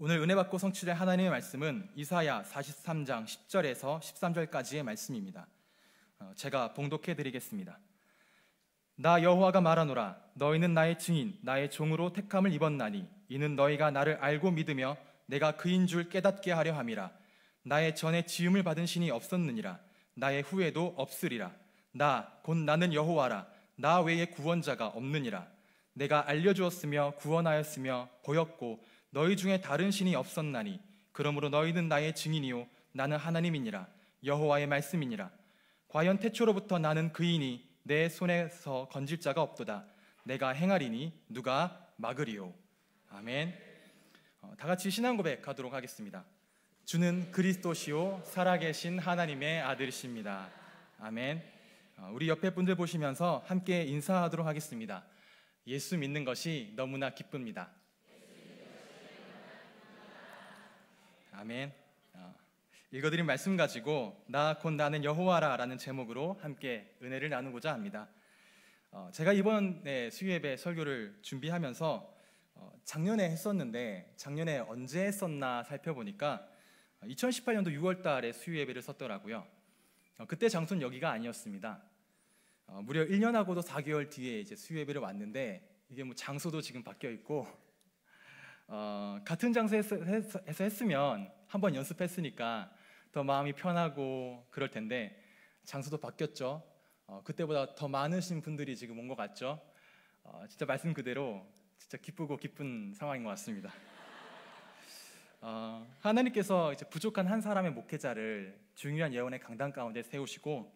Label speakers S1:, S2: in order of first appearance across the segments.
S1: 오늘 은혜 받고 성취될 하나님의 말씀은 이사야 43장 10절에서 13절까지의 말씀입니다. 어, 제가 봉독해 드리겠습니다. 나 여호와가 말하노라 너희는 나의 증인 나의 종으로 택함을 입었나니 이는 너희가 나를 알고 믿으며 내가 그인 줄 깨닫게 하려 함이라 나의 전에 지음을 받은 신이 없었느니라 나의 후에도 없으리라 나 곧 나는 여호와라 나 외에 구원자가 없느니라 내가 알려 주었으며 구원하였으며 보였고 너희 중에 다른 신이 없었나니 그러므로 너희는 나의 증인이요 나는 하나님이니라 여호와의 말씀이니라 과연 태초로부터 나는 그이니 내 손에서 건질 자가 없도다 내가 행하리니 누가 막으리요 아멘 어, 다 같이 신앙 고백가도록 하겠습니다 주는 그리스도시요 살아계신 하나님의 아들이십니다 아멘 어, 우리 옆에 분들 보시면서 함께 인사하도록 하겠습니다 예수 믿는 것이 너무나 기쁩니다 아멘. 어, 읽어드린 말씀 가지고 나 곧 나는 여호와라라는 제목으로 함께 은혜를 나누고자 합니다. 어, 제가 이번에 네, 수요예배 설교를 준비하면서 어, 작년에 했었는데 작년에 언제 했었나 살펴보니까 2018년도 어, 6월달에 수요예배를 썼더라고요. 그때 장소는 여기가 아니었습니다. 무려 1년하고도 4개월 뒤에 이제 수요예배를 왔는데 이게 뭐 장소도 지금 바뀌어 있고 어, 같은 장소에서 했으면 한 번 연습했으니까 더 마음이 편하고 그럴 텐데 장소도 바뀌었죠. 어, 그때보다 더 많으신 분들이 지금 온 것 같죠. 어, 진짜 말씀 그대로 진짜 기쁘고 기쁜 상황인 것 같습니다. 어, 하나님께서 이제 부족한 한 사람의 목회자를 중요한 예언의 강단 가운데 세우시고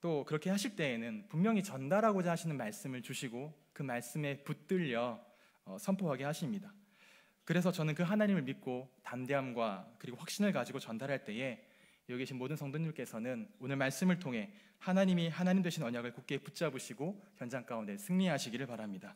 S1: 또 그렇게 하실 때에는 분명히 전달하고자 하시는 말씀을 주시고 그 말씀에 붙들려 어, 선포하게 하십니다. 그래서 저는 그 하나님을 믿고 담대함과 그리고 확신을 가지고 전달할 때에 여기 계신 모든 성도님께서는 오늘 말씀을 통해 하나님이 하나님 되신 언약을 굳게 붙잡으시고 현장 가운데 승리하시기를 바랍니다.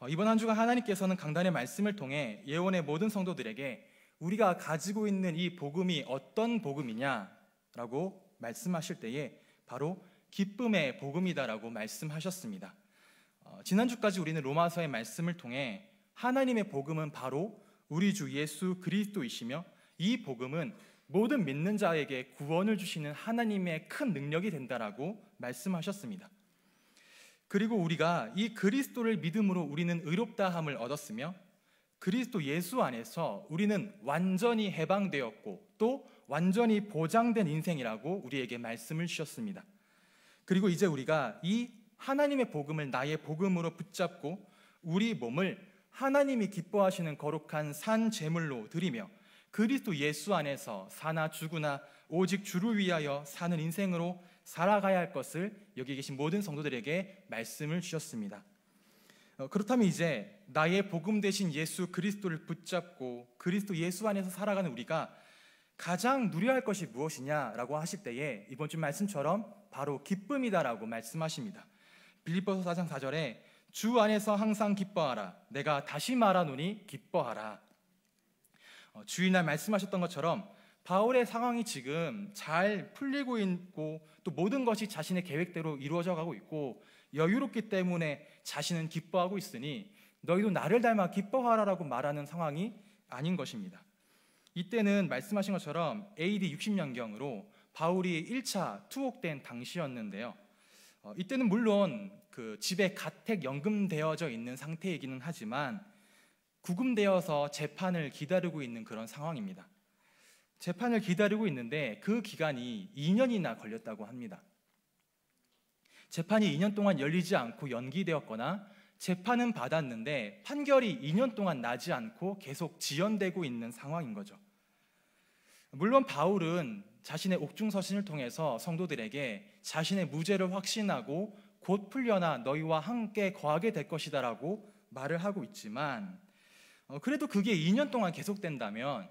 S1: 어, 이번 한 주간 하나님께서는 강단의 말씀을 통해 예원의 모든 성도들에게 우리가 가지고 있는 이 복음이 어떤 복음이냐라고 말씀하실 때에 바로 기쁨의 복음이다라고 말씀하셨습니다. 어, 지난주까지 우리는 로마서의 말씀을 통해 하나님의 복음은 바로 우리 주 예수 그리스도이시며 이 복음은 모든 믿는 자에게 구원을 주시는 하나님의 큰 능력이 된다라고 말씀하셨습니다. 그리고 우리가 이 그리스도를 믿음으로 우리는 의롭다함을 얻었으며 그리스도 예수 안에서 우리는 완전히 해방되었고 또 완전히 보장된 인생이라고 우리에게 말씀을 주셨습니다. 그리고 이제 우리가 이 하나님의 복음을 나의 복음으로 붙잡고 우리 몸을 하나님이 기뻐하시는 거룩한 산 제물로 드리며 그리스도 예수 안에서 사나 죽으나 오직 주를 위하여 사는 인생으로 살아가야 할 것을 여기 계신 모든 성도들에게 말씀을 주셨습니다. 어, 그렇다면 이제 나의 복음 대신 예수 그리스도를 붙잡고 그리스도 예수 안에서 살아가는 우리가 가장 누려야 할 것이 무엇이냐라고 하실 때에 이번 주 말씀처럼 바로 기쁨이다라고 말씀하십니다. 빌립보서 4장 4절에 주 안에서 항상 기뻐하라. 내가 다시 말하노니 기뻐하라. 어, 주일날 말씀하셨던 것처럼 바울의 상황이 지금 잘 풀리고 있고 또 모든 것이 자신의 계획대로 이루어져 가고 있고 여유롭기 때문에 자신은 기뻐하고 있으니 너희도 나를 닮아 기뻐하라라고 말하는 상황이 아닌 것입니다. 이때는 말씀하신 것처럼 AD 60년경으로 바울이 1차 투옥된 당시였는데요. 어, 이때는 물론 그 집에 가택 연금되어져 있는 상태이기는 하지만 구금되어서 재판을 기다리고 있는 그런 상황입니다. 재판을 기다리고 있는데 그 기간이 2년이나 걸렸다고 합니다. 재판이 2년 동안 열리지 않고 연기되었거나 재판은 받았는데 판결이 2년 동안 나지 않고 계속 지연되고 있는 상황인 거죠. 물론 바울은 자신의 옥중서신을 통해서 성도들에게 자신의 무죄를 확신하고 곧 풀려나 너희와 함께 거하게 될 것이다라고 말을 하고 있지만 어, 그래도 그게 2년 동안 계속된다면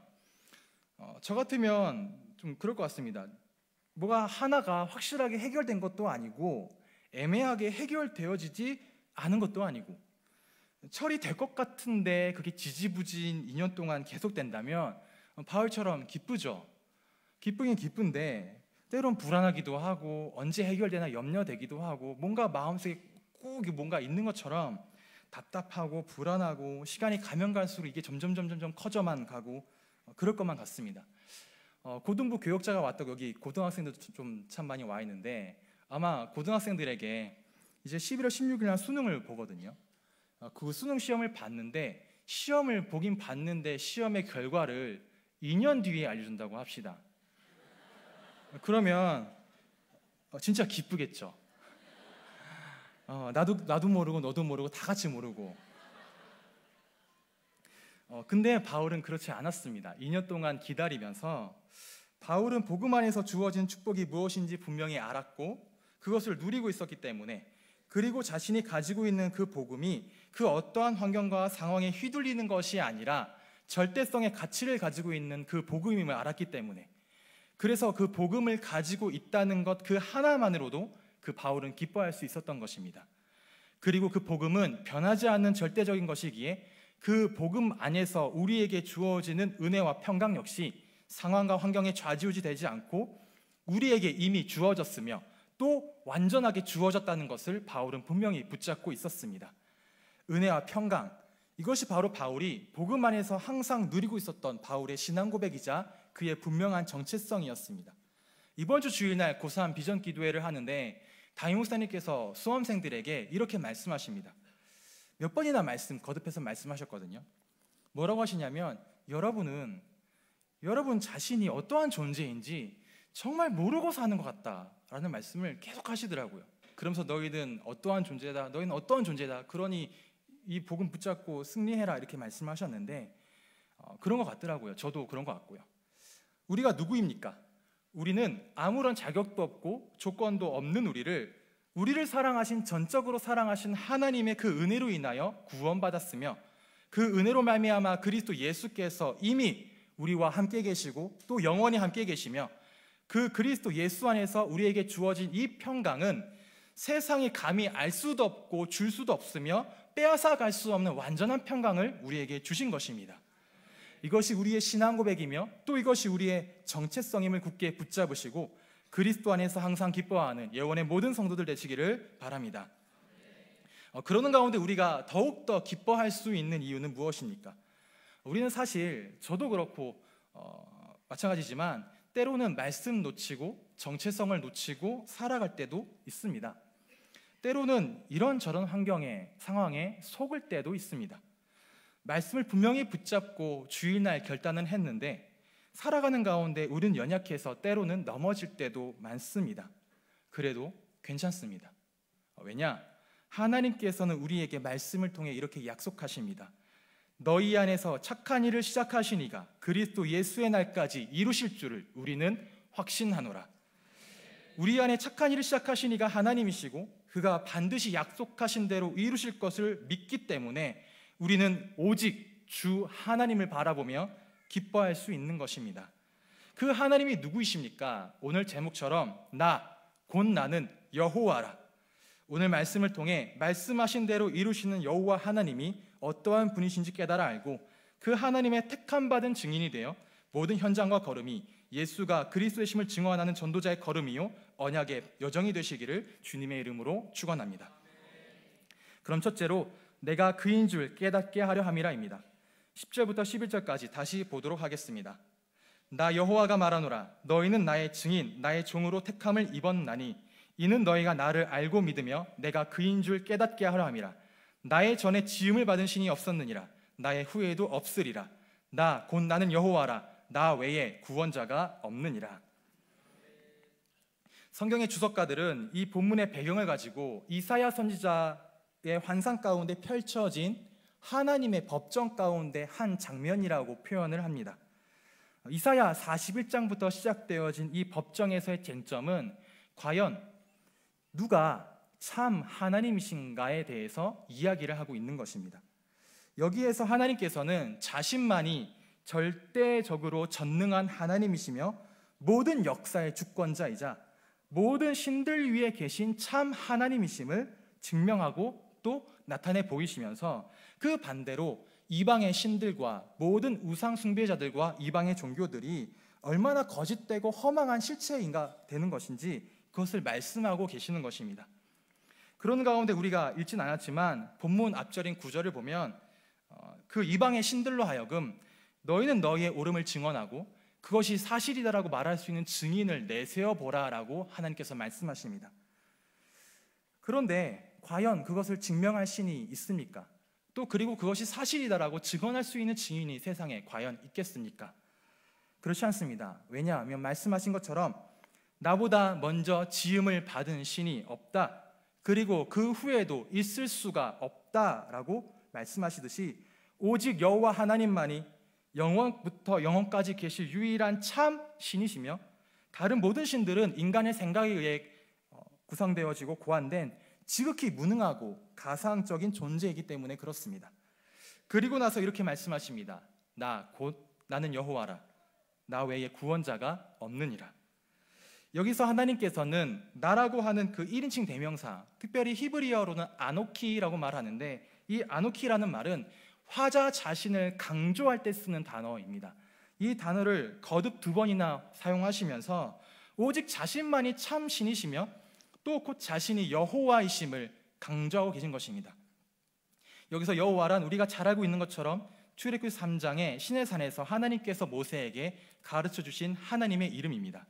S1: 어, 저 같으면 좀 그럴 것 같습니다. 뭐가 하나가 확실하게 해결된 것도 아니고 애매하게 해결되어지지 않은 것도 아니고 철이 될 것 같은데 그게 지지부진 2년 동안 계속된다면 어, 바울처럼 기쁘죠. 기쁘긴 기쁜데 때론 불안하기도 하고 언제 해결되나 염려되기도 하고 뭔가 마음속에 꼭 뭔가 있는 것처럼 답답하고 불안하고 시간이 가면 갈수록 이게 점점 점점 점 커져만 가고 어, 그럴 것만 같습니다. 어, 고등부 교육자가 왔다고 여기 고등학생들 좀참 많이 와 있는데 아마 고등학생들에게 이제 11월 16일 날 수능을 보거든요. 어, 그 수능 시험을 봤는데 시험을 보긴 봤는데 시험의 결과를 2년 뒤에 알려준다고 합시다. 그러면 어, 진짜 기쁘겠죠. 어, 나도 나도 모르고 너도 모르고 다 같이 모르고. 어, 근데 바울은 그렇지 않았습니다. 2년 동안 기다리면서 바울은 복음 안에서 주어진 축복이 무엇인지 분명히 알았고 그것을 누리고 있었기 때문에 그리고 자신이 가지고 있는 그 복음이 그 어떠한 환경과 상황에 휘둘리는 것이 아니라 절대성의 가치를 가지고 있는 그 복음임을 알았기 때문에 그래서 그 복음을 가지고 있다는 것 그 하나만으로도 그 바울은 기뻐할 수 있었던 것입니다. 그리고 그 복음은 변하지 않는 절대적인 것이기에 그 복음 안에서 우리에게 주어지는 은혜와 평강 역시 상황과 환경에 좌지우지 되지 않고 우리에게 이미 주어졌으며 또 완전하게 주어졌다는 것을 바울은 분명히 붙잡고 있었습니다. 은혜와 평강, 이것이 바로 바울이 복음 안에서 항상 누리고 있었던 바울의 신앙 고백이자 그의 분명한 정체성이었습니다. 이번 주 주일날 고3 비전 기도회를 하는데 담임 목사님께서 수험생들에게 이렇게 말씀하십니다. 몇 번이나 말씀 거듭해서 말씀하셨거든요. 뭐라고 하시냐면 여러분은 여러분 자신이 어떠한 존재인지 정말 모르고 사는 것 같다라는 말씀을 계속 하시더라고요. 그러면서 너희는 어떠한 존재다, 너희는 어떠한 존재다. 그러니 이 복음 붙잡고 승리해라 이렇게 말씀하셨는데 어, 그런 것 같더라고요. 저도 그런 것 같고요. 우리가 누구입니까? 우리는 아무런 자격도 없고 조건도 없는 우리를 우리를 사랑하신 전적으로 사랑하신 하나님의 그 은혜로 인하여 구원받았으며 그 은혜로 말미암아 그리스도 예수께서 이미 우리와 함께 계시고 또 영원히 함께 계시며 그 그리스도 예수 안에서 우리에게 주어진 이 평강은 세상이 감히 알 수도 없고 줄 수도 없으며 빼앗아 갈 수 없는 완전한 평강을 우리에게 주신 것입니다. 이것이 우리의 신앙 고백이며 또 이것이 우리의 정체성임을 굳게 붙잡으시고 그리스도 안에서 항상 기뻐하는 예원의 모든 성도들 되시기를 바랍니다. 어, 그러는 가운데 우리가 더욱더 기뻐할 수 있는 이유는 무엇입니까? 우리는 사실 저도 그렇고 어, 마찬가지지만 때로는 말씀 놓치고 정체성을 놓치고 살아갈 때도 있습니다. 때로는 이런저런 환경에 상황에 속을 때도 있습니다. 말씀을 분명히 붙잡고 주일날 결단을 했는데 살아가는 가운데 우린 연약해서 때로는 넘어질 때도 많습니다. 그래도 괜찮습니다. 왜냐? 하나님께서는 우리에게 말씀을 통해 이렇게 약속하십니다. 너희 안에서 착한 일을 시작하시니가 그리스도 예수의 날까지 이루실 줄을 우리는 확신하노라. 우리 안에 착한 일을 시작하시니가 하나님이시고 그가 반드시 약속하신 대로 이루실 것을 믿기 때문에 우리는 오직 주 하나님을 바라보며 기뻐할 수 있는 것입니다. 그 하나님이 누구이십니까? 오늘 제목처럼 나, 곧 나는 여호와라. 오늘 말씀을 통해 말씀하신 대로 이루시는 여호와 하나님이 어떠한 분이신지 깨달아 알고 그 하나님의 택함 받은 증인이 되어 모든 현장과 걸음이 예수가 그리스도의 심을 증언하는 전도자의 걸음이요 언약의 여정이 되시기를 주님의 이름으로 축원합니다. 그럼 첫째로 내가 그인 줄 깨닫게 하려 함이라입니다. 10절부터 11절까지 다시 보도록 하겠습니다. 나 여호와가 말하노라 너희는 나의 증인 나의 종으로 택함을 입었나니 이는 너희가 나를 알고 믿으며 내가 그인 줄 깨닫게 하려 함이라 나의 전에 지음을 받은 신이 없었느니라 나의 후에도 없으리라 나 곧 나는 여호와라 나 외에 구원자가 없느니라 성경의 주석가들은 이 본문의 배경을 가지고 이사야 선지자 예, 환상 가운데 펼쳐진 하나님의 법정 가운데 한 장면이라고 표현을 합니다. 이사야 41장부터 시작되어진 이 법정에서의 쟁점은 과연 누가 참 하나님이신가에 대해서 이야기를 하고 있는 것입니다. 여기에서 하나님께서는 자신만이 절대적으로 전능한 하나님이시며 모든 역사의 주권자이자 모든 신들 위에 계신 참 하나님이심을 증명하고 또 나타내 보이시면서 그 반대로 이방의 신들과 모든 우상 숭배자들과 이방의 종교들이 얼마나 거짓되고 허망한 실체인가 되는 것인지 그것을 말씀하고 계시는 것입니다. 그런 가운데 우리가 읽진 않았지만 본문 앞절인 구절을 보면 어, 그 이방의 신들로 하여금 너희는 너희의 옳음을 증언하고 그것이 사실이다라고 말할 수 있는 증인을 내세워 보라라고 하나님께서 말씀하십니다. 그런데 과연 그것을 증명할 신이 있습니까? 또 그리고 그것이 사실이다라고 증언할 수 있는 증인이 세상에 과연 있겠습니까? 그렇지 않습니다. 왜냐하면 말씀하신 것처럼 나보다 먼저 지음을 받은 신이 없다. 그리고 그 후에도 있을 수가 없다라고 말씀하시듯이 오직 여호와 하나님만이 영원부터 영원까지 계실 유일한 참 신이시며 다른 모든 신들은 인간의 생각에 의해 어, 구성되어지고 고안된 지극히 무능하고 가상적인 존재이기 때문에 그렇습니다. 그리고 나서 이렇게 말씀하십니다. 나 곧 나는 여호와라. 나 외에 구원자가 없느니라. 여기서 하나님께서는 나라고 하는 그 1인칭 대명사, 특별히 히브리어로는 아노키라고 말하는데 이 아노키라는 말은 화자 자신을 강조할 때 쓰는 단어입니다. 이 단어를 거듭 두 번이나 사용하시면서 오직 자신만이 참 신이시며 또곧 자신이 여호와이심을 강조하고 계신 것입니다. 여기서 여호와란 우리가 잘 알고 있는 것처럼 출애굽 3장의 신의 산에서 하나님께서 모세에게 가르쳐 주신 하나님의 이름입니다.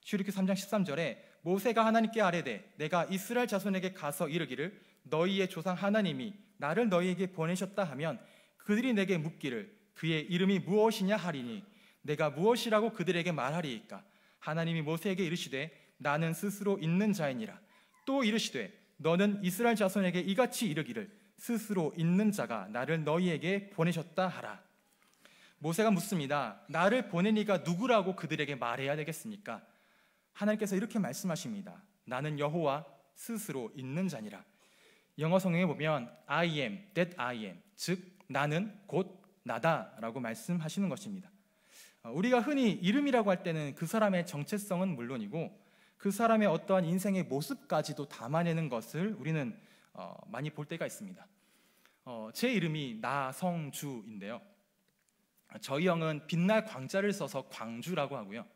S1: 출애굽 3장 13절에 모세가 하나님께 아뢰되 내가 이스라엘 자손에게 가서 이르기를 너희의 조상 하나님이 나를 너희에게 보내셨다 하면 그들이 내게 묻기를 그의 이름이 무엇이냐 하리니 내가 무엇이라고 그들에게 말하리이까 하나님이 모세에게 이르시되 나는 스스로 있는 자이니라. 또 이르시되 너는 이스라엘 자손에게 이같이 이르기를 스스로 있는 자가 나를 너희에게 보내셨다 하라. 모세가 묻습니다. 나를 보낸 이가 누구라고 그들에게 말해야 되겠습니까? 하나님께서 이렇게 말씀하십니다. 나는 여호와 스스로 있는 자니라. 영어 성경에 보면 I am, that I am, 즉 나는 곧 나다라고 말씀하시는 것입니다. 어, 우리가 흔히 이름이라고 할 때는 그 사람의 정체성은 물론이고 그 사람의 어떠한 인생의 모습까지도 담아내는 것을 우리는 어, 많이 볼 때가 있습니다. 어, 제 이름이 나성주인데요. 저희 형은 빛날 광자를 써서 광주라고 하고요.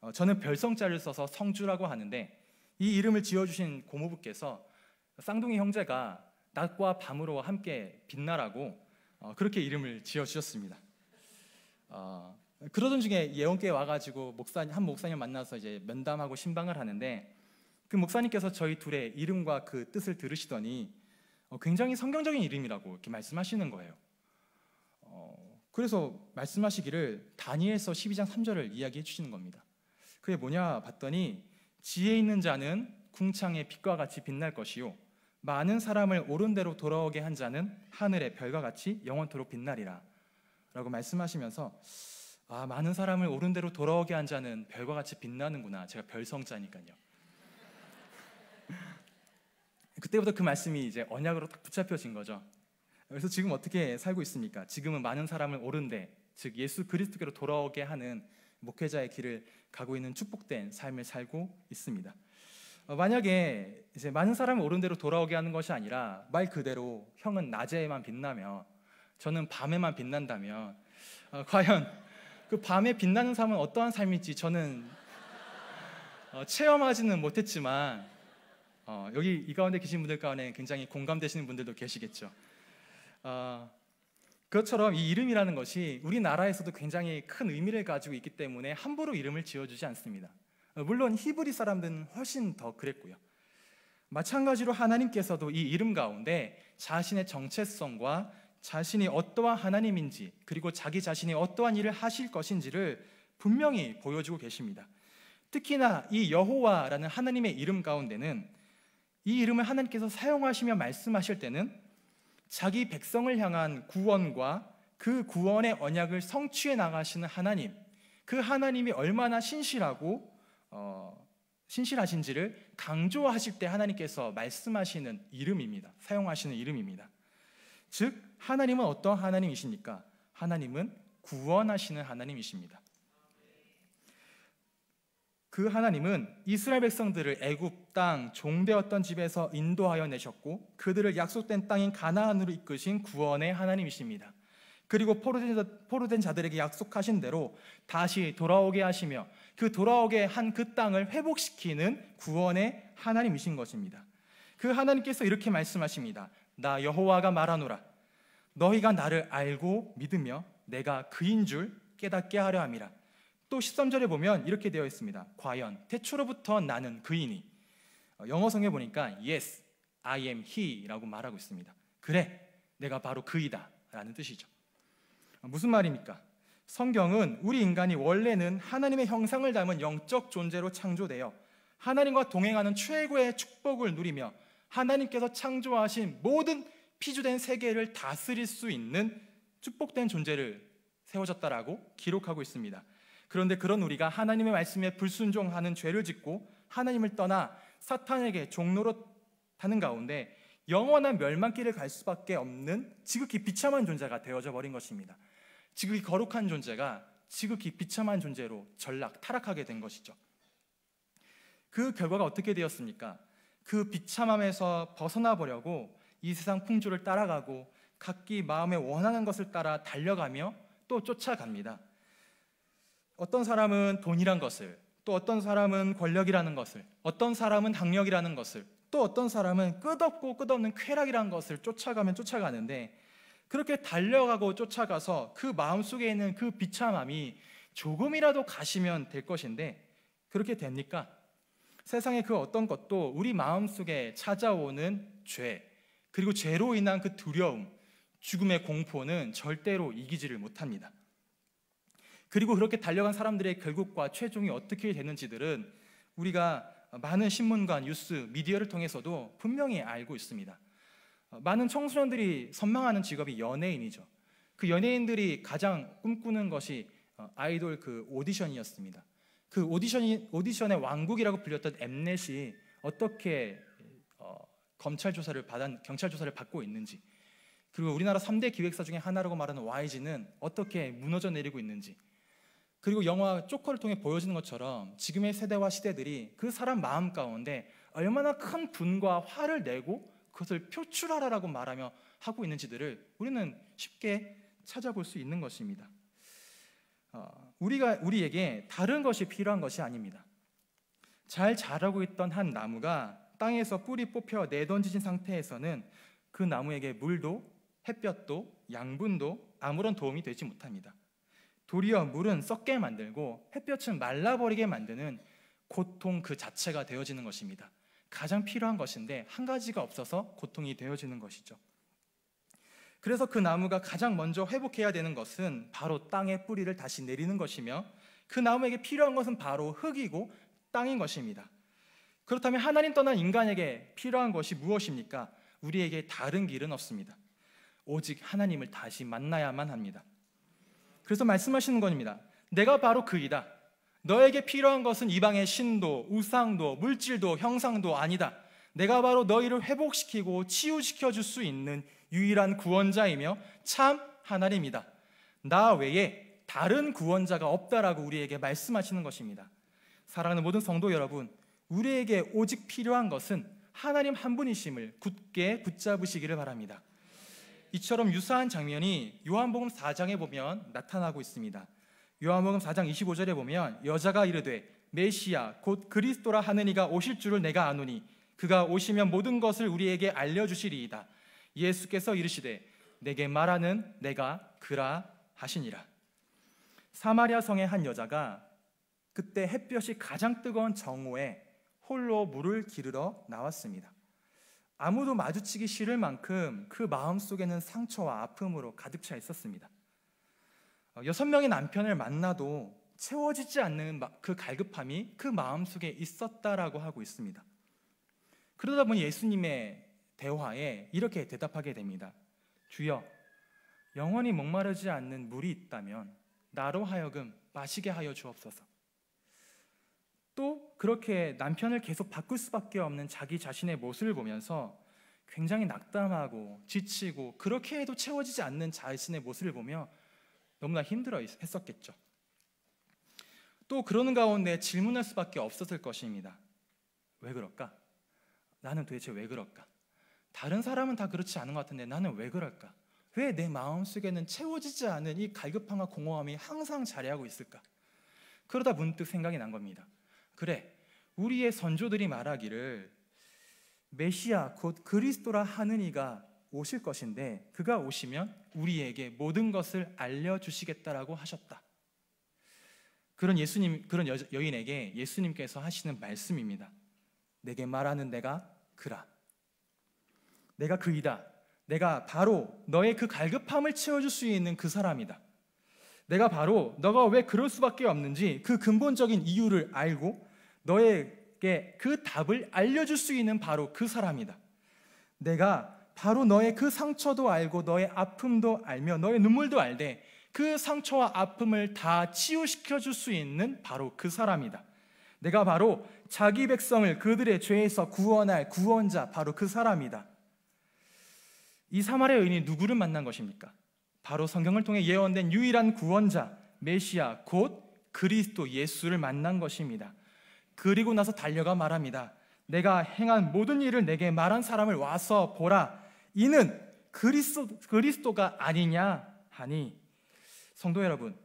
S1: 어, 저는 별성자를 써서 성주라고 하는데 이 이름을 지어주신 고모부께서 쌍둥이 형제가 낮과 밤으로 함께 빛나라고 어, 그렇게 이름을 지어주셨습니다. 어, 그러던 중에 예원교회 와가지고 목사 한 목사님 만나서 이제 면담하고 신방을 하는데 그 목사님께서 저희 둘의 이름과 그 뜻을 들으시더니 어, 굉장히 성경적인 이름이라고 이렇게 말씀하시는 거예요. 어, 그래서 말씀하시기를 다니엘서 12장 3절을 이야기해 주시는 겁니다. 그게 뭐냐 봤더니 지혜 있는 자는 궁창의 빛과 같이 빛날 것이요 많은 사람을 옳은 대로 돌아오게 한 자는 하늘의 별과 같이 영원토록 빛나리라 라고 말씀하시면서 아, 많은 사람을 옳은 대로 돌아오게 한 자는 별과 같이 빛나는구나. 제가 별성자니까요. 그때부터 그 말씀이 이제 언약으로 딱 붙잡혀진 거죠. 그래서 지금 어떻게 살고 있습니까? 지금은 많은 사람을 옳은데, 즉 예수 그리스도께로 돌아오게 하는 목회자의 길을 가고 있는 축복된 삶을 살고 있습니다. 어, 만약에 이제 많은 사람을 옳은 대로 돌아오게 하는 것이 아니라 말 그대로 형은 낮에만 빛나며 저는 밤에만 빛난다면 어, 과연 그 밤에 빛나는 삶은 어떠한 삶인지 저는 어, 체험하지는 못했지만 어, 여기 이 가운데 계신 분들 가운데 굉장히 공감되시는 분들도 계시겠죠. 어, 그것처럼 이 이름이라는 것이 우리나라에서도 굉장히 큰 의미를 가지고 있기 때문에 함부로 이름을 지어주지 않습니다. 어, 물론 히브리 사람들은 훨씬 더 그랬고요. 마찬가지로 하나님께서도 이 이름 가운데 자신의 정체성과 자신이 어떠한 하나님인지 그리고 자기 자신이 어떠한 일을 하실 것인지를 분명히 보여주고 계십니다. 특히나 이 여호와라는 하나님의 이름 가운데는 이 이름을 하나님께서 사용하시며 말씀하실 때는 자기 백성을 향한 구원과 그 구원의 언약을 성취해 나가시는 하나님, 그 하나님이 얼마나 신실하고 어, 신실하신지를 강조하실 때 하나님께서 말씀하시는 이름입니다. 사용하시는 이름입니다. 즉 하나님은 어떤 하나님이십니까? 하나님은 구원하시는 하나님이십니다. 그 하나님은 이스라엘 백성들을 애굽 땅 종되었던 집에서 인도하여 내셨고 그들을 약속된 땅인 가나안으로 이끄신 구원의 하나님이십니다. 그리고 포로된 자들에게 약속하신 대로 다시 돌아오게 하시며 그 돌아오게 한 그 땅을 회복시키는 구원의 하나님이신 것입니다. 그 하나님께서 이렇게 말씀하십니다. 나 여호와가 말하노라 너희가 나를 알고 믿으며 내가 그인 줄 깨닫게 하려 함이라. 또 13절에 보면 이렇게 되어 있습니다. 과연 태초로부터 나는 그이니. 어, 영어성에 보니까 yes, I am he라고 말하고 있습니다. 그래, 내가 바로 그이다 라는 뜻이죠. 어, 무슨 말입니까? 성경은 우리 인간이 원래는 하나님의 형상을 닮은 영적 존재로 창조되어 하나님과 동행하는 최고의 축복을 누리며 하나님께서 창조하신 모든 피조된 세계를 다스릴 수 있는 축복된 존재를 세워졌다라고 기록하고 있습니다. 그런데 그런 우리가 하나님의 말씀에 불순종하는 죄를 짓고 하나님을 떠나 사탄에게 종로로 타는 가운데 영원한 멸망길을 갈 수밖에 없는 지극히 비참한 존재가 되어져 버린 것입니다. 지극히 거룩한 존재가 지극히 비참한 존재로 전락 타락하게 된 것이죠. 그 결과가 어떻게 되었습니까? 그 비참함에서 벗어나 보려고 이 세상 풍조를 따라가고 각기 마음에 원하는 것을 따라 달려가며 또 쫓아갑니다. 어떤 사람은 돈이란 것을, 또 어떤 사람은 권력이라는 것을, 어떤 사람은 학력이라는 것을, 또 어떤 사람은 끝없고 끝없는 쾌락이라는 것을 쫓아가면 쫓아가는데 그렇게 달려가고 쫓아가서 그 마음속에 있는 그 비참함이 조금이라도 가시면 될 것인데 그렇게 됩니까? 세상의 그 어떤 것도 우리 마음속에 찾아오는 죄, 그리고 죄로 인한 그 두려움, 죽음의 공포는 절대로 이기지를 못합니다. 그리고 그렇게 달려간 사람들의 결국과 최종이 어떻게 되는지들은 우리가 많은 신문과 뉴스, 미디어를 통해서도 분명히 알고 있습니다. 많은 청소년들이 선망하는 직업이 연예인이죠. 그 연예인들이 가장 꿈꾸는 것이 어, 아이돌 그 오디션이었습니다. 그 오디션이 오디션의 왕국이라고 불렸던 엠넷이 어떻게 어, 검찰 조사를 받은 경찰 조사를 받고 있는지 그리고 우리나라 3대 기획사 중에 하나라고 말하는 YG는 어떻게 무너져 내리고 있는지 그리고 영화 조커를 통해 보여지는 것처럼 지금의 세대와 시대들이 그 사람 마음 가운데 얼마나 큰 분과 화를 내고 그것을 표출하라라고 말하며 하고 있는지들을 우리는 쉽게 찾아볼 수 있는 것입니다. 어, 우리가 우리에게 다른 것이 필요한 것이 아닙니다. 잘 자라고 있던 한 나무가 땅에서 뿌리 뽑혀 내던지진 상태에서는 그 나무에게 물도 햇볕도 양분도 아무런 도움이 되지 못합니다. 도리어 물은 썩게 만들고 햇볕은 말라버리게 만드는 고통 그 자체가 되어지는 것입니다. 가장 필요한 것인데 한 가지가 없어서 고통이 되어지는 것이죠. 그래서 그 나무가 가장 먼저 회복해야 되는 것은 바로 땅의 뿌리를 다시 내리는 것이며 그 나무에게 필요한 것은 바로 흙이고 땅인 것입니다. 그렇다면 하나님 떠난 인간에게 필요한 것이 무엇입니까? 우리에게 다른 길은 없습니다. 오직 하나님을 다시 만나야만 합니다. 그래서 말씀하시는 것입니다. 내가 바로 그이다. 너에게 필요한 것은 이방의 신도, 우상도, 물질도, 형상도 아니다. 내가 바로 너희를 회복시키고 치유시켜 줄 수 있는 유일한 구원자이며 참 하나님이다. 나 외에 다른 구원자가 없다라고 우리에게 말씀하시는 것입니다. 사랑하는 모든 성도 여러분, 우리에게 오직 필요한 것은 하나님 한 분이심을 굳게 붙잡으시기를 바랍니다. 이처럼 유사한 장면이 요한복음 4장에 보면 나타나고 있습니다. 요한복음 4장 25절에 보면 여자가 이르되 메시아 곧 그리스도라 하는 이가 오실 줄을 내가 아노니 그가 오시면 모든 것을 우리에게 알려 주시리이다. 예수께서 이르시되 내게 말하는 내가 그라 하시니라. 사마리아 성의 한 여자가 그때 햇볕이 가장 뜨거운 정오에 홀로 물을 기르러 나왔습니다. 아무도 마주치기 싫을 만큼 그 마음 속에는 상처와 아픔으로 가득 차 있었습니다. 어, 여섯 명의 남편을 만나도 채워지지 않는 그 갈급함이 그 마음 속에 있었다라고 하고 있습니다. 그러다 보니 예수님의 대화에 이렇게 대답하게 됩니다. 주여, 영원히 목마르지 않는 물이 있다면 나로 하여금 마시게 하여 주옵소서. 또 그렇게 남편을 계속 바꿀 수밖에 없는 자기 자신의 모습을 보면서 굉장히 낙담하고 지치고 그렇게 해도 채워지지 않는 자신의 모습을 보며 너무나 힘들어 했었겠죠. 또 그러는 가운데 질문할 수밖에 없었을 것입니다. 왜 그럴까? 나는 도대체 왜 그럴까? 다른 사람은 다 그렇지 않은 것 같은데 나는 왜 그럴까? 왜 내 마음속에는 채워지지 않은 이 갈급함과 공허함이 항상 자리하고 있을까? 그러다 문득 생각이 난 겁니다. 그래, 우리의 선조들이 말하기를 메시아 곧 그리스도라 하는 이가 오실 것인데 그가 오시면 우리에게 모든 것을 알려 주시겠다라고 하셨다. 그런 예수님 그런 여, 여인에게 예수님께서 하시는 말씀입니다. 내게 말하는 내가 그라. 내가 그이다. 내가 바로 너의 그 갈급함을 채워줄 수 있는 그 사람이다. 내가 바로 너가 왜 그럴 수밖에 없는지 그 근본적인 이유를 알고 너에게 그 답을 알려줄 수 있는 바로 그 사람이다. 내가 바로 너의 그 상처도 알고 너의 아픔도 알며 너의 눈물도 알되 그 상처와 아픔을 다 치유시켜 줄 수 있는 바로 그 사람이다. 내가 바로 자기 백성을 그들의 죄에서 구원할 구원자 바로 그 사람이다. 이 사마리아 여인이 누구를 만난 것입니까? 바로 성경을 통해 예언된 유일한 구원자 메시아 곧 그리스도 예수를 만난 것입니다. 그리고 나서 달려가 말합니다. 내가 행한 모든 일을 내게 말한 사람을 와서 보라. 이는 그리스도, 그리스도가 아니냐 하니 성도 여러분,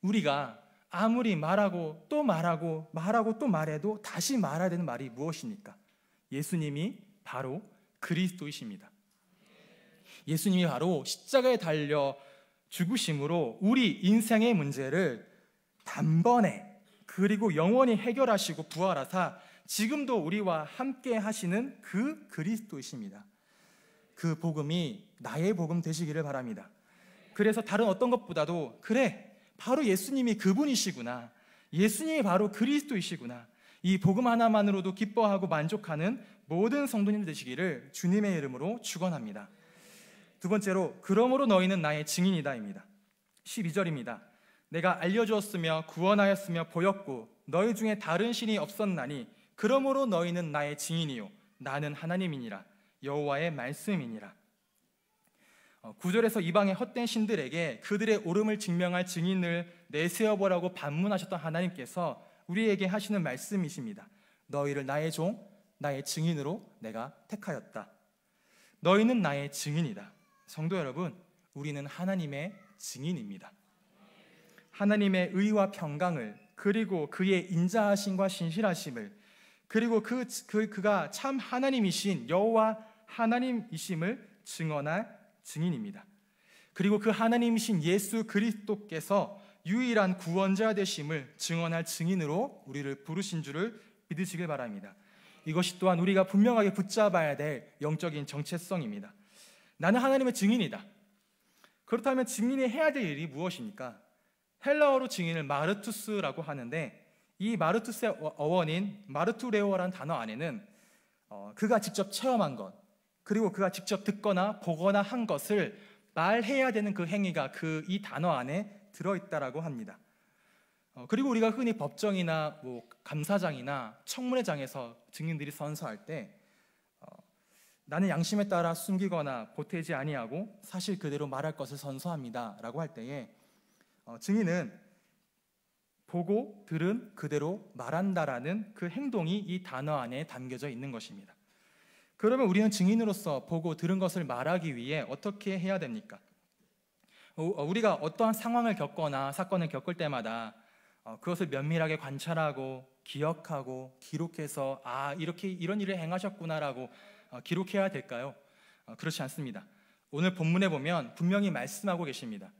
S1: 우리가 아무리 말하고 또 말하고 말하고 또 말해도 다시 말해야 되는 말이 무엇입니까? 예수님이 바로 그리스도이십니다. 예수님이 바로 십자가에 달려 죽으심으로 우리 인생의 문제를 단번에 그리고 영원히 해결하시고 부활하사 지금도 우리와 함께 하시는 그 그리스도이십니다. 그 복음이 나의 복음 되시기를 바랍니다. 그래서 다른 어떤 것보다도 그래 바로 예수님이 그분이시구나. 예수님이 바로 그리스도이시구나. 이 복음 하나만으로도 기뻐하고 만족하는 모든 성도님 되시기를 주님의 이름으로 축원합니다. 두 번째로 그러므로 너희는 나의 증인이다입니다. 12절입니다. 내가 알려주었으며 구원하였으며 보였고 너희 중에 다른 신이 없었나니 그러므로 너희는 나의 증인이요 나는 하나님이니라 여호와의 말씀이니라. 9절에서 어, 이방의 헛된 신들에게 그들의 옳음을 증명할 증인을 내세워 보라고 반문하셨던 하나님께서 우리에게 하시는 말씀이십니다. 너희를 나의 종, 나의 증인으로 내가 택하였다. 너희는 나의 증인이다. 성도 여러분, 우리는 하나님의 증인입니다. 하나님의 의와 평강을 그리고 그의 인자하심과 신실하심을 그리고 그, 그 그가 참 하나님이신 여호와 하나님이심을 증언할 증인입니다. 그리고 그 하나님이신 예수 그리스도께서 유일한 구원자 되심을 증언할 증인으로 우리를 부르신 줄을 믿으시길 바랍니다. 이것이 또한 우리가 분명하게 붙잡아야 될 영적인 정체성입니다. 나는 하나님의 증인이다. 그렇다면 증인이 해야 될 일이 무엇입니까? 헬라어로 증인을 마르투스라고 하는데 이 마르투스의 어, 어원인 마르투레오라는 단어 안에는 어, 그가 직접 체험한 것 그리고 그가 직접 듣거나 보거나 한 것을 말해야 되는 그 행위가 그 이 단어 안에 들어있다라고 합니다. 어, 그리고 우리가 흔히 법정이나 뭐 감사장이나 청문회장에서 증인들이 선서할 때 나는 양심에 따라 숨기거나 보태지 아니하고 사실 그대로 말할 것을 선서합니다라고 할 때에 어, 증인은 보고 들은 그대로 말한다라는 그 행동이 이 단어 안에 담겨져 있는 것입니다. 그러면 우리는 증인으로서 보고 들은 것을 말하기 위해 어떻게 해야 됩니까? 어, 어, 우리가 어떠한 상황을 겪거나 사건을 겪을 때마다 어, 그것을 면밀하게 관찰하고 기억하고 기록해서 아 이렇게 이런 일을 행하셨구나라고 어, 기록해야 될까요? 어, 그렇지 않습니다. 오늘 본문에 보면 분명히 말씀하고 계십니다.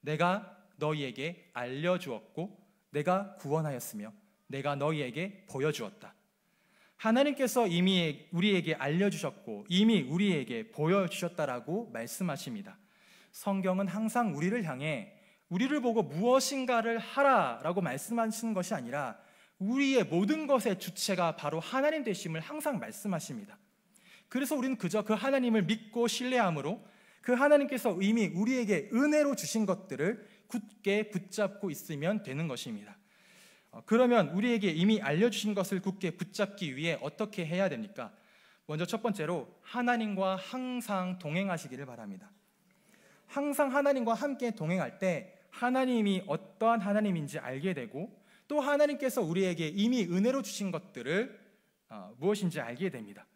S1: 내가 너희에게 알려주었고 내가 구원하였으며 내가 너희에게 보여주었다. 하나님께서 이미 우리에게 알려주셨고 이미 우리에게 보여주셨다라고 말씀하십니다. 성경은 항상 우리를 향해 우리를 보고 무엇인가를 하라라고 말씀하시는 것이 아니라 우리의 모든 것의 주체가 바로 하나님 되심을 항상 말씀하십니다. 그래서 우리는 그저 그 하나님을 믿고 신뢰함으로 그 하나님께서 이미 우리에게 은혜로 주신 것들을 굳게 붙잡고 있으면 되는 것입니다. 어, 그러면 우리에게 이미 알려주신 것을 굳게 붙잡기 위해 어떻게 해야 됩니까? 먼저 첫 번째로 하나님과 항상 동행하시기를 바랍니다. 항상 하나님과 함께 동행할 때 하나님이 어떠한 하나님인지 알게 되고 또 하나님께서 우리에게 이미 은혜로 주신 것들을 어, 무엇인지 알게 됩니다.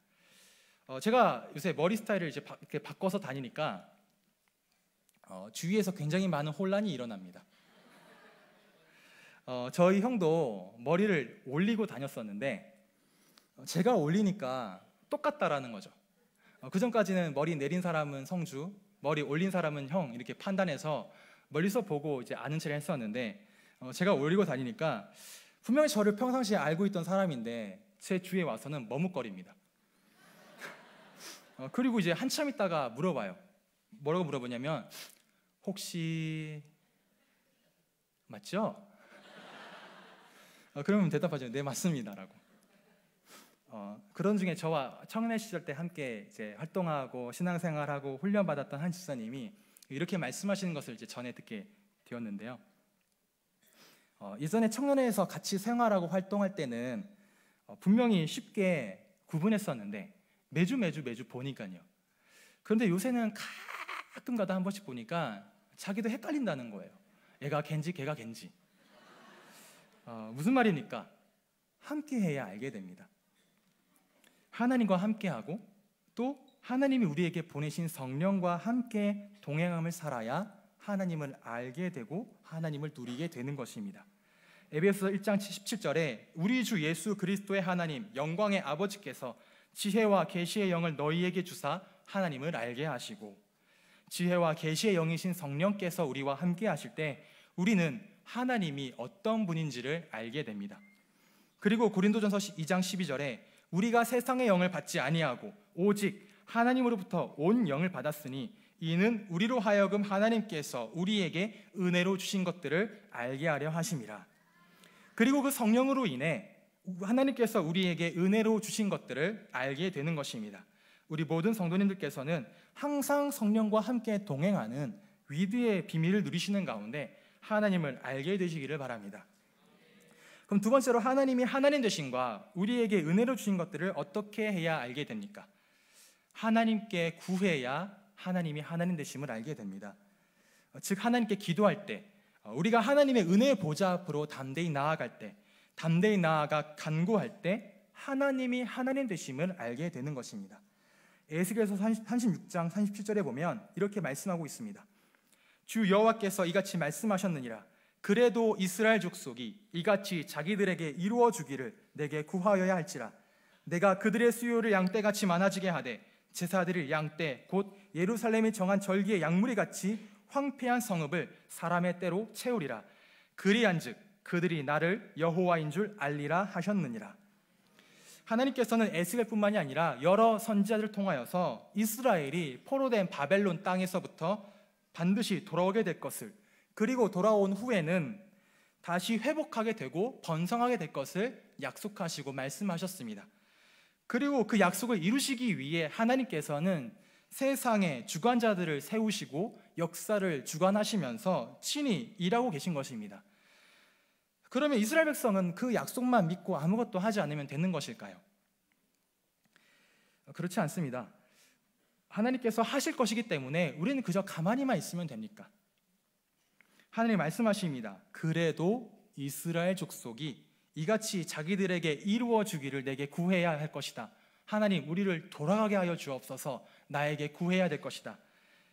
S1: 어, 제가 요새 머리 스타일을 이제 바, 이렇게 바꿔서 다니니까 어, 주위에서 굉장히 많은 혼란이 일어납니다. 어, 저희 형도 머리를 올리고 다녔었는데 어, 제가 올리니까 똑같다라는 거죠. 어, 그 전까지는 머리 내린 사람은 성주, 머리 올린 사람은 형 이렇게 판단해서 멀리서 보고 이제 아는 체를 했었는데 어, 제가 올리고 다니니까 분명히 저를 평상시에 알고 있던 사람인데 제 주위에 와서는 머뭇거립니다. 어, 그리고 이제 한참 있다가 물어봐요. 뭐라고 물어보냐면 혹시 맞죠? 어, 그러면 대답하죠. 네 맞습니다라고. 어, 그런 중에 저와 청년 시절 때 함께 이제 활동하고 신앙생활하고 훈련받았던 한 집사님이 이렇게 말씀하시는 것을 이제 전해 듣게 되었는데요. 어, 예전에 청년회에서 같이 생활하고 활동할 때는 어, 분명히 쉽게 구분했었는데 매주 매주 매주 보니까요. 그런데 요새는 가끔가다 한 번씩 보니까 자기도 헷갈린다는 거예요. 얘가 겐지, 걔가 겐지. 어, 무슨 말입니까? 함께해야 알게 됩니다. 하나님과 함께하고 또 하나님이 우리에게 보내신 성령과 함께 동행함을 살아야 하나님을 알게 되고 하나님을 누리게 되는 것입니다. 에베소 1장 7 7절에 우리 주 예수 그리스도의 하나님 영광의 아버지께서 지혜와 계시의 영을 너희에게 주사 하나님을 알게 하시고 지혜와 계시의 영이신 성령께서 우리와 함께 하실 때 우리는 하나님이 어떤 분인지를 알게 됩니다. 그리고 고린도전서 2장 12절에 우리가 세상의 영을 받지 아니하고 오직 하나님으로부터 온 영을 받았으니 이는 우리로 하여금 하나님께서 우리에게 은혜로 주신 것들을 알게 하려 하심이라. 그리고 그 성령으로 인해 하나님께서 우리에게 은혜로 주신 것들을 알게 되는 것입니다. 우리 모든 성도님들께서는 항상 성령과 함께 동행하는 위드의 비밀을 누리시는 가운데 하나님을 알게 되시기를 바랍니다. 그럼 두 번째로 하나님이 하나님 되신과 우리에게 은혜로 주신 것들을 어떻게 해야 알게 됩니까? 하나님께 구해야 하나님이 하나님 되심을 알게 됩니다. 어, 즉 하나님께 기도할 때 어, 우리가 하나님의 은혜의 보좌 앞으로 담대히 나아갈 때 담대히 나아가 간구할 때 하나님이 하나님 되심을 알게 되는 것입니다. 에스겔서 36장 37절에 보면 이렇게 말씀하고 있습니다. 주 여호와께서 이같이 말씀하셨느니라 그래도 이스라엘 족속이 이같이 자기들에게 이루어 주기를 내게 구하여야 할지라 내가 그들의 수요를 양떼같이 많아지게 하되 제사들을 양떼 곧 예루살렘이 정한 절기의 양무리 같이 황폐한 성읍을 사람의 때로 채우리라 그리한즉 그들이 나를 여호와인 줄 알리라 하셨느니라. 하나님께서는 에스겔뿐만이 아니라 여러 선지자들을 통하여서 이스라엘이 포로된 바벨론 땅에서부터 반드시 돌아오게 될 것을 그리고 돌아온 후에는 다시 회복하게 되고 번성하게 될 것을 약속하시고 말씀하셨습니다. 그리고 그 약속을 이루시기 위해 하나님께서는 세상의 주관자들을 세우시고 역사를 주관하시면서 친히 일하고 계신 것입니다. 그러면 이스라엘 백성은 그 약속만 믿고 아무것도 하지 않으면 되는 것일까요? 그렇지 않습니다. 하나님께서 하실 것이기 때문에 우리는 그저 가만히만 있으면 됩니까? 하나님 말씀하십니다. 그래도 이스라엘 족속이 이같이 자기들에게 이루어 주기를 내게 구해야 할 것이다. 하나님 우리를 돌아가게 하여 주옵소서. 나에게 구해야 될 것이다.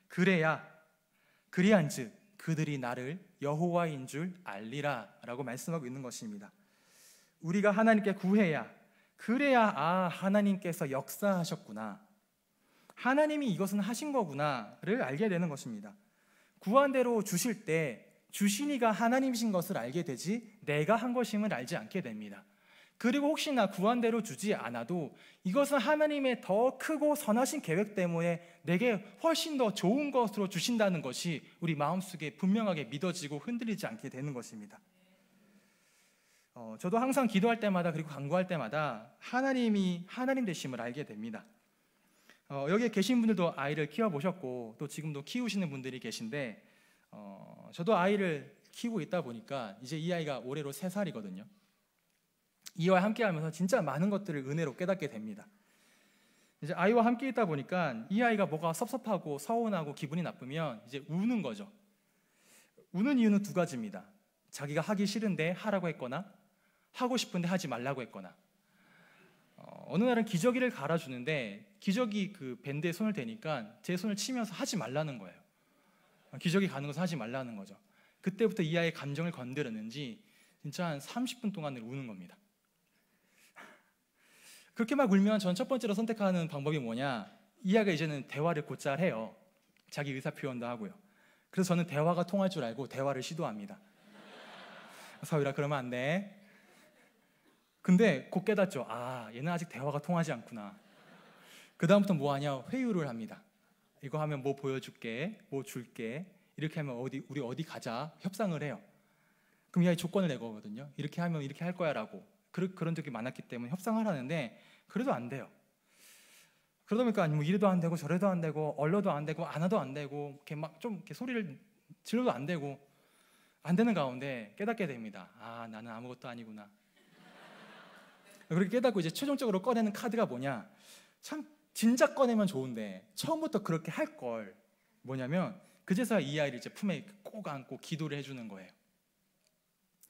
S1: 그래야 그리한즉 그들이 나를 여호와인 줄 알리라라고 말씀하고 있는 것입니다. 우리가 하나님께 구해야 그래야 아 하나님께서 역사하셨구나. 하나님이 이것은 하신 거구나를 알게 되는 것입니다. 구한 대로 주실 때 주신이가 하나님이신 것을 알게 되지 내가 한 것임을 알지 않게 됩니다. 그리고 혹시나 구한대로 주지 않아도 이것은 하나님의 더 크고 선하신 계획 때문에 내게 훨씬 더 좋은 것으로 주신다는 것이 우리 마음속에 분명하게 믿어지고 흔들리지 않게 되는 것입니다. 어, 저도 항상 기도할 때마다 그리고 강구할 때마다 하나님이 하나님 되심을 알게 됩니다. 어, 여기에 계신 분들도 아이를 키워보셨고 또 지금도 키우시는 분들이 계신데 어, 저도 아이를 키우고 있다 보니까 이제 이 아이가 올해로 3살이거든요. 이와 함께 하면서 진짜 많은 것들을 은혜로 깨닫게 됩니다. 이제 아이와 함께 있다 보니까 이 아이가 뭐가 섭섭하고 서운하고 기분이 나쁘면 이제 우는 거죠. 우는 이유는 두 가지입니다. 자기가 하기 싫은데 하라고 했거나 하고 싶은데 하지 말라고 했거나 어, 느 날은 기저귀를 갈아주는데 기저귀 그 밴드에 손을 대니까 제 손을 치면서 하지 말라는 거예요. 기저귀 가는 것을 하지 말라는 거죠. 그때부터 이 아이의 감정을 건드렸는지 진짜 한 30분 동안을 우는 겁니다. 그렇게 막 울면 전 첫 번째로 선택하는 방법이 뭐냐? 이아가 이제는 대화를 곧잘 해요. 자기 의사 표현도 하고요. 그래서 저는 대화가 통할 줄 알고 대화를 시도합니다. 서유라 그러면 안 돼. 근데 곧 깨닫죠. 아, 얘는 아직 대화가 통하지 않구나. 그 다음부터 뭐 하냐? 회유를 합니다. 이거 하면 뭐 보여줄게, 뭐 줄게. 이렇게 하면 어디 우리 어디 가자 협상을 해요. 그럼 이 아이 조건을 내거든요. 이렇게 하면 이렇게 할 거야라고. 그런 적이 많았기 때문에 협상을 하는데 그래도 안 돼요. 그러다 보니까 뭐 이래도 안 되고 저래도 안 되고 얼러도 안 되고 안 하도 안 되고 이렇게 막좀 이렇게 소리를 질러도 안 되고 안 되는 가운데 깨닫게 됩니다. 아 나는 아무것도 아니구나. 그렇게 깨닫고 이제 최종적으로 꺼내는 카드가 뭐냐? 참 진작 꺼내면 좋은데 처음부터 그렇게 할 걸 뭐냐면 그제서야 이 아이를 이제 품에 꼭 안고 기도를 해주는 거예요.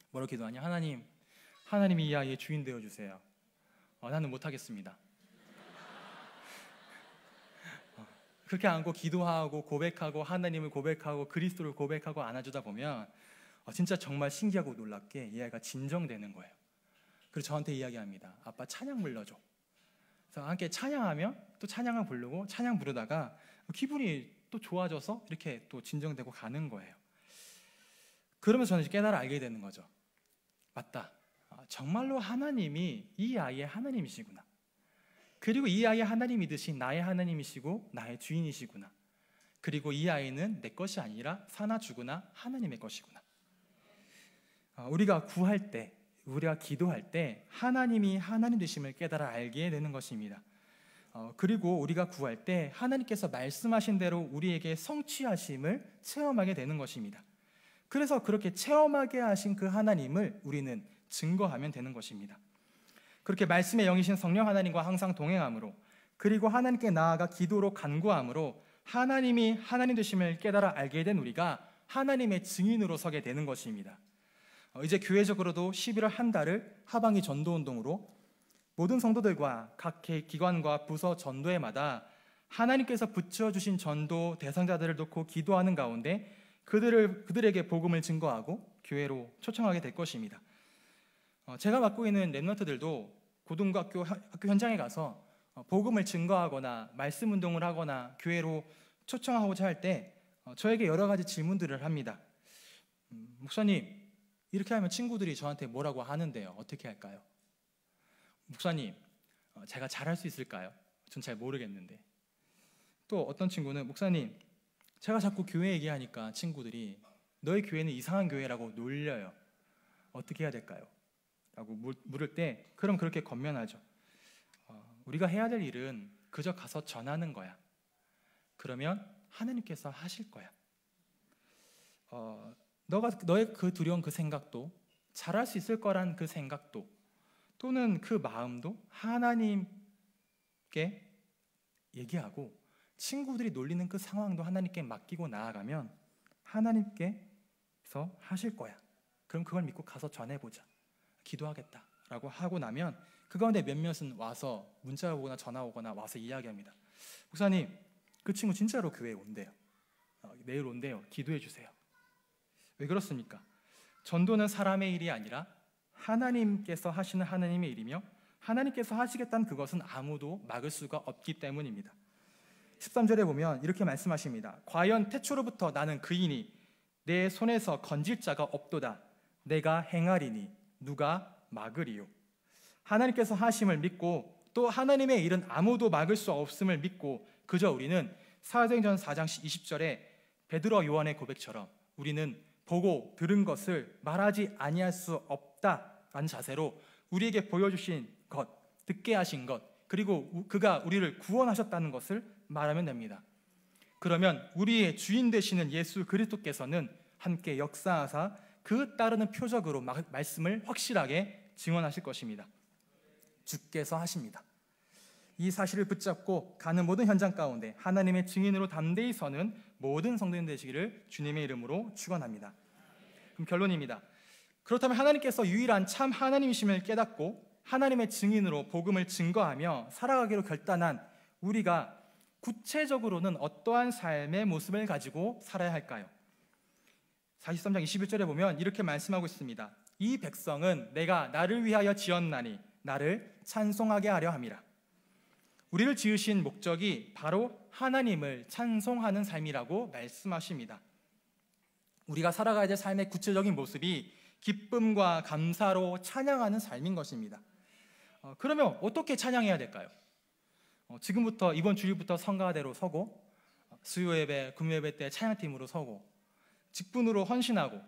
S1: 뭐로 기도하냐? 하나님, 하나님이 이 아이의 주인 되어 주세요. 어, 나는 못하겠습니다. 어, 그렇게 안고 기도하고 고백하고 하나님을 고백하고 그리스도를 고백하고 안아주다 보면 어, 진짜 정말 신기하고 놀랍게 이 아이가 진정되는 거예요. 그리고 저한테 이야기합니다. 아빠 찬양 불러줘. 그래서 함께 찬양하면 또 찬양을 부르고 찬양 부르다가 기분이 또 좋아져서 이렇게 또 진정되고 가는 거예요. 그러면서 저는 깨달아 알게 되는 거죠. 맞다. 정말로 하나님이 이 아이의 하나님이시구나. 그리고 이 아이의 하나님이듯신 나의 하나님이시고 나의 주인이시구나. 그리고 이 아이는 내 것이 아니라 사나 죽으나 하나님의 것이구나. 아, 우리가 구할 때, 우리가 기도할 때 하나님이 하나님 되심을 깨달아 알게 되는 것입니다. 어, 그리고 우리가 구할 때 하나님께서 말씀하신 대로 우리에게 성취하심을 체험하게 되는 것입니다. 그래서 그렇게 체험하게 하신 그 하나님을 우리는 증거하면 되는 것입니다. 그렇게 말씀의 영이신 성령 하나님과 항상 동행함으로 그리고 하나님께 나아가 기도로 간구함으로 하나님이 하나님 되심을 깨달아 알게 된 우리가 하나님의 증인으로 서게 되는 것입니다. 어, 이제 교회적으로도 11월 한 달을 하방이 전도 운동으로 모든 성도들과 각 기관과 부서 전도회마다 하나님께서 붙여 주신 전도 대상자들을 놓고 기도하는 가운데 그들을 그들에게 복음을 증거하고 교회로 초청하게 될 것입니다. 어, 제가 맡고 있는 랩런트들도 고등학교 학교 현장에 가서 어, 복음을 증거하거나 말씀 운동을 하거나 교회로 초청하고자 할때 어, 저에게 여러 가지 질문들을 합니다. 음, 목사님 이렇게 하면 친구들이 저한테 뭐라고 하는데요. 어떻게 할까요? 목사님 제가 잘 할 수 있을까요? 전 잘 모르겠는데. 또 어떤 친구는 목사님 제가 자꾸 교회 얘기하니까 친구들이 너의 교회는 이상한 교회라고 놀려요. 어떻게 해야 될까요? 라고 물을 때 그럼 그렇게 겉면하죠. 어, 우리가 해야 될 일은 그저 가서 전하는 거야. 그러면 하나님께서 하실 거야. 어, 너가 너의 그 두려운 그 생각도 잘할 수 있을 거란 그 생각도 또는 그 마음도 하나님께 얘기하고 친구들이 놀리는 그 상황도 하나님께 맡기고 나아가면 하나님께서 하실 거야. 그럼 그걸 믿고 가서 전해보자. 기도하겠다라고 하고 나면 그 가운데 몇몇은 와서 문자 오거나 전화 오거나 와서 이야기합니다. 목사님, 그 친구 진짜로 교회에 온대요. 내일 어, 온대요. 기도해 주세요. 왜 그렇습니까? 전도는 사람의 일이 아니라 하나님께서 하시는 하나님의 일이며 하나님께서 하시겠다는 그것은 아무도 막을 수가 없기 때문입니다. 13절에 보면 이렇게 말씀하십니다. 과연 태초로부터 나는 그이니 내 손에서 건질 자가 없도다. 내가 행하리니 누가 막으리요? 하나님께서 하심을 믿고 또 하나님의 일은 아무도 막을 수 없음을 믿고 그저 우리는 사도행전 4장 20절에 베드로 요한의 고백처럼 우리는 보고 들은 것을 말하지 아니할 수 없다라는 자세로 우리에게 보여주신 것, 듣게 하신 것, 그리고 그가 우리를 구원하셨다는 것을 말하면 됩니다. 그러면 우리의 주인 되시는 예수 그리스도께서는 함께 역사하사 그 따르는 표적으로 말씀을 확실하게 증언하실 것입니다. 주께서 하십니다. 이 사실을 붙잡고 가는 모든 현장 가운데 하나님의 증인으로 담대히 서는 모든 성도님 되시기를 주님의 이름으로 축원합니다. 그럼 결론입니다. 그렇다면 하나님께서 유일한 참 하나님이심을 깨닫고 하나님의 증인으로 복음을 증거하며 살아가기로 결단한 우리가 구체적으로는 어떠한 삶의 모습을 가지고 살아야 할까요? 43장 21절에 보면 이렇게 말씀하고 있습니다. 이 백성은 내가 나를 위하여 지었나니 나를 찬송하게 하려 함이라. 우리를 지으신 목적이 바로 하나님을 찬송하는 삶이라고 말씀하십니다. 우리가 살아가야 될 삶의 구체적인 모습이 기쁨과 감사로 찬양하는 삶인 것입니다. 어, 그러면 어떻게 찬양해야 될까요? 어, 지금부터 이번 주일부터 성가대로 서고 어, 수요 예배, 금요 예배 때 찬양팀으로 서고 직분으로 헌신하고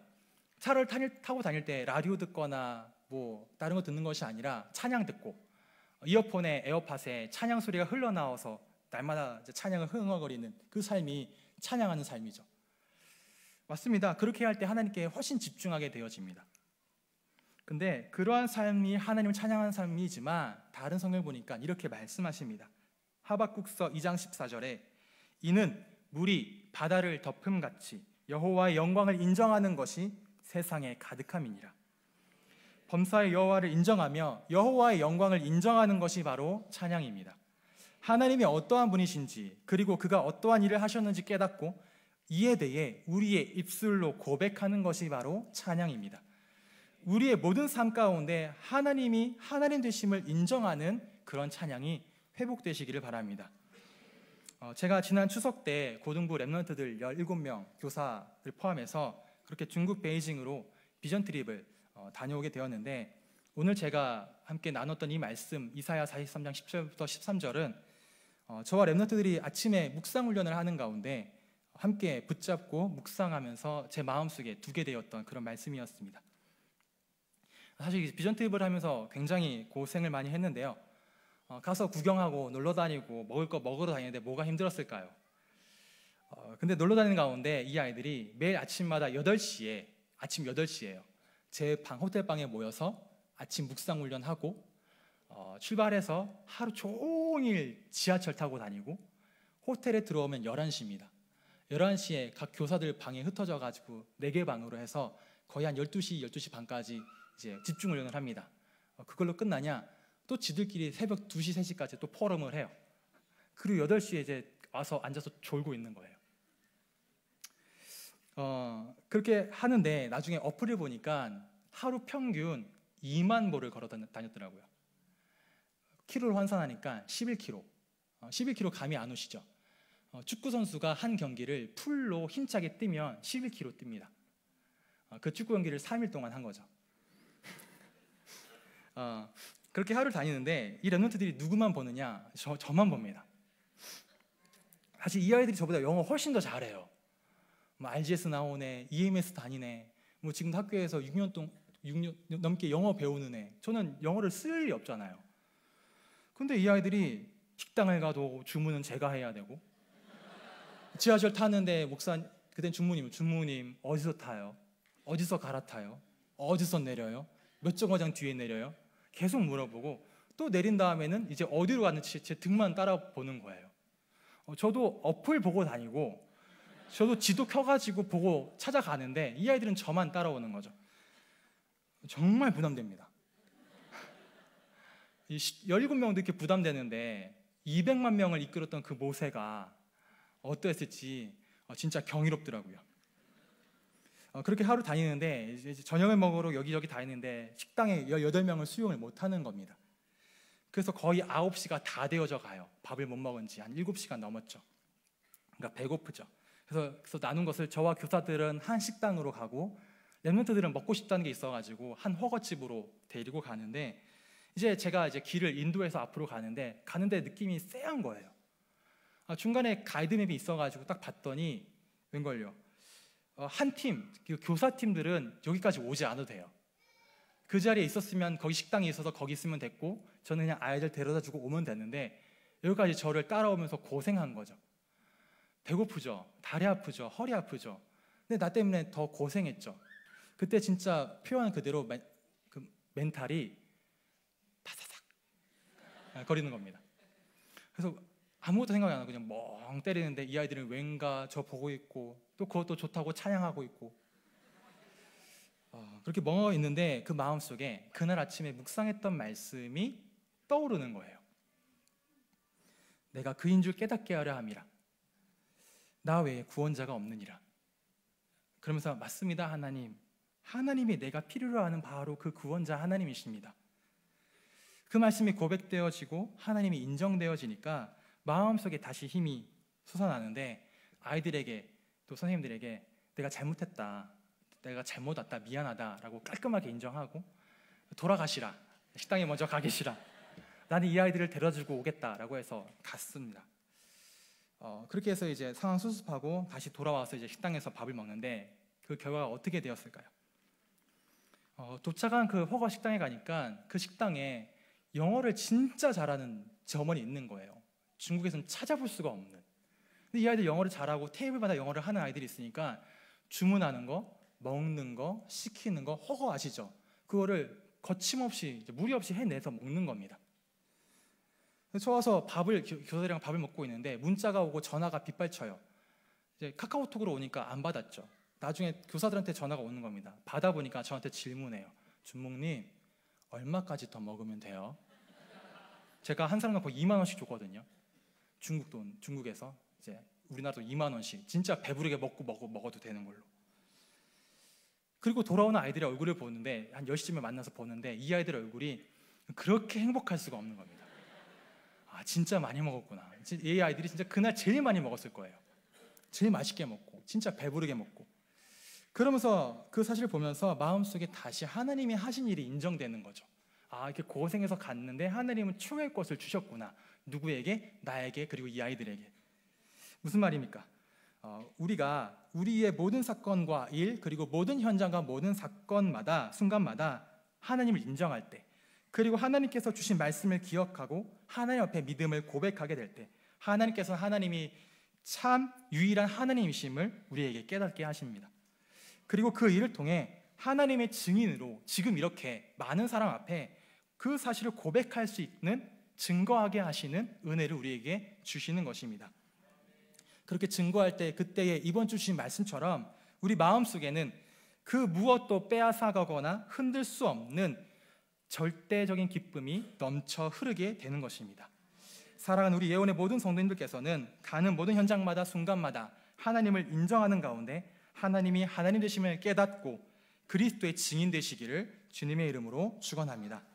S1: 차를 타고 다닐 때 라디오 듣거나 뭐 다른 거 듣는 것이 아니라 찬양 듣고 이어폰에 에어팟에 찬양 소리가 흘러나와서 날마다 찬양을 흥얼거리는 그 삶이 찬양하는 삶이죠. 맞습니다. 그렇게 할 때 하나님께 훨씬 집중하게 되어집니다. 근데 그러한 삶이 하나님을 찬양하는 삶이지만 다른 성경 보니까 이렇게 말씀하십니다. 하박국서 2장 14절에 이는 물이 바다를 덮음 같이 여호와의 영광을 인정하는 것이 세상에 가득함이니라. 범사의 여호와를 인정하며 여호와의 영광을 인정하는 것이 바로 찬양입니다. 하나님이 어떠한 분이신지 그리고 그가 어떠한 일을 하셨는지 깨닫고 이에 대해 우리의 입술로 고백하는 것이 바로 찬양입니다. 우리의 모든 삶 가운데 하나님이 하나님 되심을 인정하는 그런 찬양이 회복되시기를 바랍니다. 어, 제가 지난 추석 때 고등부 랩런트들 17명 교사를 포함해서 그렇게 중국 베이징으로 비전 트립을 어, 다녀오게 되었는데 오늘 제가 함께 나눴던 이 말씀 이사야 43장 10절부터 13절은 어, 저와 랩런트들이 아침에 묵상 훈련을 하는 가운데 함께 붙잡고 묵상하면서 제 마음속에 두게 되었던 그런 말씀이었습니다. 사실 비전 트립을 하면서 굉장히 고생을 많이 했는데요. 어, 가서 구경하고 놀러 다니고 먹을 거 먹으러 다니는데 뭐가 힘들었을까요? 어, 근데 놀러 다니는 가운데 이 아이들이 매일 아침마다 8시에 아침 8시에요. 제 방 호텔 방에 모여서 아침 묵상 훈련하고 어, 출발해서 하루 종일 지하철 타고 다니고 호텔에 들어오면 11시입니다. 11시에 각 교사들 방에 흩어져 가지고 4개 방으로 해서 거의 한 12시, 12시 반까지 이제 집중 훈련을 합니다. 어, 그걸로 끝나냐? 또 지들끼리 새벽 2시, 3시까지 또 포럼을 해요. 그리고 8시에 이제 와서 앉아서 졸고 있는 거예요. 어, 그렇게 하는데 나중에 어플을 보니까 하루 평균 2만 보를 걸어 다녔더라고요. 키로로 환산하니까 11키로. 11키로 어, 감이 안 오시죠? 어, 축구 선수가 한 경기를 풀로 힘차게 뛰면 11키로 뜁니다. 어, 그 축구 경기를 3일 동안 한 거죠. 어, 그렇게 하루를 다니는데 이 랩런트들이 누구만 보느냐 저, 저만 봅니다 사실 이 아이들이 저보다 영어 훨씬 더 잘해요. 뭐 RGS 나오네, EMS 다니네, 뭐 지금 학교에서 6년 동 6년 넘게 영어 배우는 애. 저는 영어를 쓸 일이 없잖아요. 근데 이 아이들이 식당을 가도 주문은 제가 해야 되고 지하철 타는데 목사 그땐 주무님, 주무님 어디서 타요? 어디서 갈아타요? 어디서 내려요? 몇 정거장 뒤에 내려요? 계속 물어보고 또 내린 다음에는 이제 어디로 갔는지 제 등만 따라보는 거예요. 어, 저도 어플 보고 다니고 저도 지도 켜가지고 보고 찾아가는데 이 아이들은 저만 따라오는 거죠. 정말 부담됩니다. 17명도 이렇게 부담되는데 200만 명을 이끌었던 그 모세가 어땠을지 어, 진짜 경이롭더라고요. 어, 그렇게 하루 다니는데 이제 저녁을 먹으러 여기저기 다니는데 식당에 18명을 수용을 못하는 겁니다. 그래서 거의 9시가 다 되어져 가요. 밥을 못 먹은 지 한 7시간 넘었죠. 그러니까 배고프죠. 그래서, 그래서 나눈 것을 저와 교사들은 한 식당으로 가고 랩몬트들은 먹고 싶다는 게 있어가지고 한 허거집으로 데리고 가는데 이제 제가 이제 길을 인도해서 앞으로 가는데 가는데 느낌이 쎄한 거예요. 아, 중간에 가이드맵이 있어가지고 딱 봤더니 웬걸요? 어, 한 팀, 그 교사팀들은 여기까지 오지 않아도 돼요. 그 자리에 있었으면 거기 식당이 있어서 거기 있으면 됐고 저는 그냥 아이들 데려다 주고 오면 됐는데 여기까지 저를 따라오면서 고생한 거죠. 배고프죠. 다리 아프죠. 허리 아프죠. 근데 나 때문에 더 고생했죠. 그때 진짜 표현 그대로 멘, 그 멘탈이 타사삭 아, 거리는 겁니다. 그래서 아무것도 생각이 안 하고 그냥 멍 때리는데 이 아이들은 왠가 저 보고 있고 또 그것도 좋다고 찬양하고 있고 어, 그렇게 멍하고 있는데 그 마음 속에 그날 아침에 묵상했던 말씀이 떠오르는 거예요. 내가 그인 줄 깨닫게 하려 함이라. 나 외에 구원자가 없느니라. 그러면서 맞습니다, 하나님. 하나님이 내가 필요로 하는 바로 그 구원자 하나님이십니다. 그 말씀이 고백되어지고 하나님이 인정되어지니까 마음속에 다시 힘이 솟아나는데 아이들에게 또 선생님들에게 내가 잘못했다, 내가 잘못 왔다, 미안하다라고 깔끔하게 인정하고 돌아가시라, 식당에 먼저 가 계시라. 나는 이 아이들을 데려주고 오겠다라고 해서 갔습니다. 어, 그렇게 해서 이제 상황 수습하고 다시 돌아와서 이제 식당에서 밥을 먹는데 그 결과가 어떻게 되었을까요? 어, 도착한 그 허가 식당에 가니까 그 식당에 영어를 진짜 잘하는 점원이 있는 거예요. 중국에서는 찾아볼 수가 없는. 근데 이 아이들 영어를 잘하고 테이블마다 영어를 하는 아이들이 있으니까 주문하는 거, 먹는 거, 시키는 거 허허 아시죠? 그거를 거침없이 무리 없이 해내서 먹는 겁니다. 서와서 밥을 교사들이랑 밥을 먹고 있는데 문자가 오고 전화가 빗발쳐요. 이제 카카오톡으로 오니까 안 받았죠. 나중에 교사들한테 전화가 오는 겁니다. 받아보니까 저한테 질문해요. 준목님 얼마까지 더 먹으면 돼요? 제가 한 사람당 거의 2만 원씩 줬거든요. 중국 돈, 중국에서 이제 우리나라도 2만 원씩 진짜 배부르게 먹고 먹어 먹어도 되는 걸로. 그리고 돌아오는 아이들의 얼굴을 보는데 한 10시쯤에 만나서 보는데 이 아이들의 얼굴이 그렇게 행복할 수가 없는 겁니다. 아, 진짜 많이 먹었구나. 이 아이들이 진짜 그날 제일 많이 먹었을 거예요. 제일 맛있게 먹고 진짜 배부르게 먹고. 그러면서 그 사실을 보면서 마음속에 다시 하나님이 하신 일이 인정되는 거죠. 아, 이렇게 고생해서 갔는데 하나님은 총의 것을 주셨구나. 누구에게? 나에게 그리고 이 아이들에게. 무슨 말입니까? 어, 우리가 우리의 모든 사건과 일 그리고 모든 현장과 모든 사건마다 순간마다 하나님을 인정할 때 그리고 하나님께서 주신 말씀을 기억하고 하나님 앞에 믿음을 고백하게 될 때 하나님께서 하나님이 참 유일한 하나님이심을 우리에게 깨닫게 하십니다. 그리고 그 일을 통해 하나님의 증인으로 지금 이렇게 많은 사람 앞에 그 사실을 고백할 수 있는 증거하게 하시는 은혜를 우리에게 주시는 것입니다. 그렇게 증거할 때 그때의 이번 주 주신 말씀처럼 우리 마음속에는 그 무엇도 빼앗아가거나 흔들 수 없는 절대적인 기쁨이 넘쳐 흐르게 되는 것입니다. 사랑하는 우리 예언의 모든 성도님들께서는 가는 모든 현장마다 순간마다 하나님을 인정하는 가운데 하나님이 하나님 되심을 깨닫고 그리스도의 증인 되시기를 주님의 이름으로 축원합니다.